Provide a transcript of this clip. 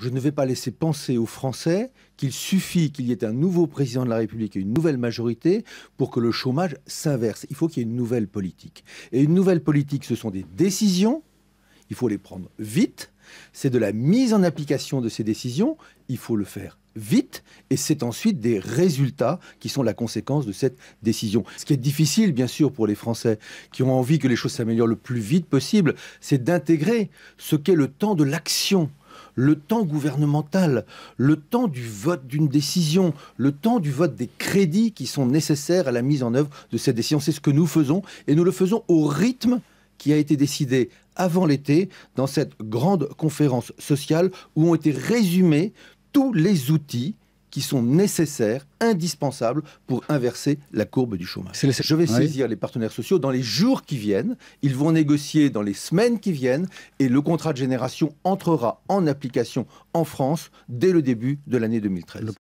je ne vais pas laisser penser aux Français qu'il suffit qu'il y ait un nouveau président de la République et une nouvelle majorité pour que le chômage s'inverse. Il faut qu'il y ait une nouvelle politique. Et une nouvelle politique, ce sont des décisions. Il faut les prendre vite. C'est de la mise en application de ces décisions. Il faut le faire vite et c'est ensuite des résultats qui sont la conséquence de cette décision. Ce qui est difficile, bien sûr, pour les Français qui ont envie que les choses s'améliorent le plus vite possible, c'est d'intégrer ce qu'est le temps de l'action le temps gouvernemental, le temps du vote d'une décision, le temps du vote des crédits qui sont nécessaires à la mise en œuvre de cette décision. C'est ce que nous faisons et nous le faisons au rythme qui a été décidé avant l'été dans cette grande conférence sociale où ont été résumés tous les outils qui sont nécessaires, indispensables pour inverser la courbe du chômage. Je vais saisir les partenaires sociaux dans les jours qui viennent, ils vont négocier dans les semaines qui viennent, et le contrat de génération entrera en application en France dès le début de l'année 2013.